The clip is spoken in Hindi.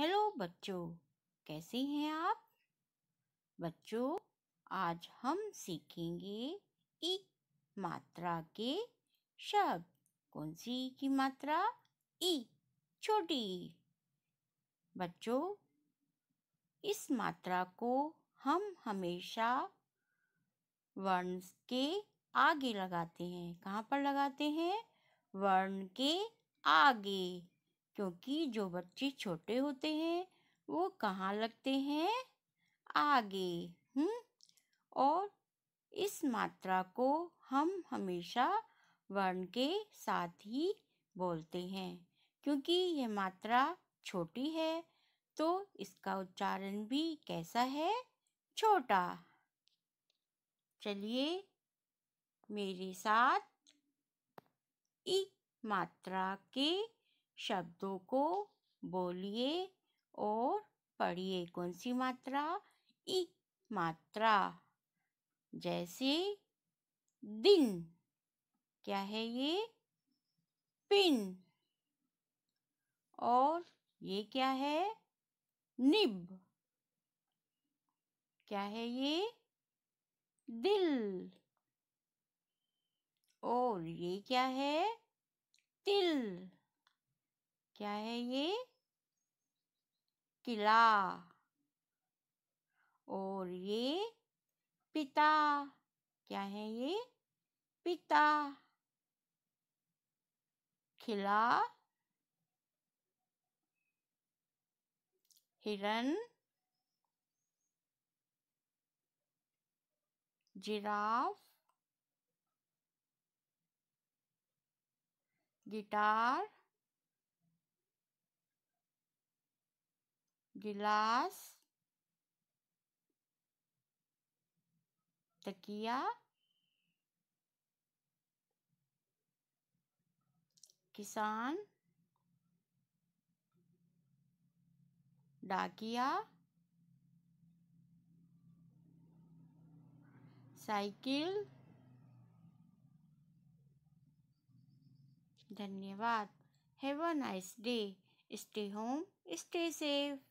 हेलो बच्चों कैसे हैं आप बच्चों आज हम सीखेंगे एक मात्रा के शब्द कौन सी की मात्रा ई छोटी बच्चों इस मात्रा को हम हमेशा वर्ण के आगे लगाते हैं कहाँ पर लगाते हैं वर्ण के आगे क्योंकि जो बच्चे छोटे होते हैं वो कहाँ लगते हैं आगे हम्म और इस मात्रा को हम हमेशा वर्ण के साथ ही बोलते हैं क्योंकि यह मात्रा छोटी है तो इसका उच्चारण भी कैसा है छोटा चलिए मेरे साथ इ मात्रा के शब्दों को बोलिए और पढ़िए कौन सी मात्रा इ मात्रा जैसे दिन क्या है ये पिन और ये क्या है निब क्या है ये दिल और ये क्या है तिल क्या है ये किला और ये पिता क्या है ये पिता खिला हिरन जिराफ गिटार गिलास तकिया किसान डाकिया साइकिल धन्यवाद have a nice day stay home stay safe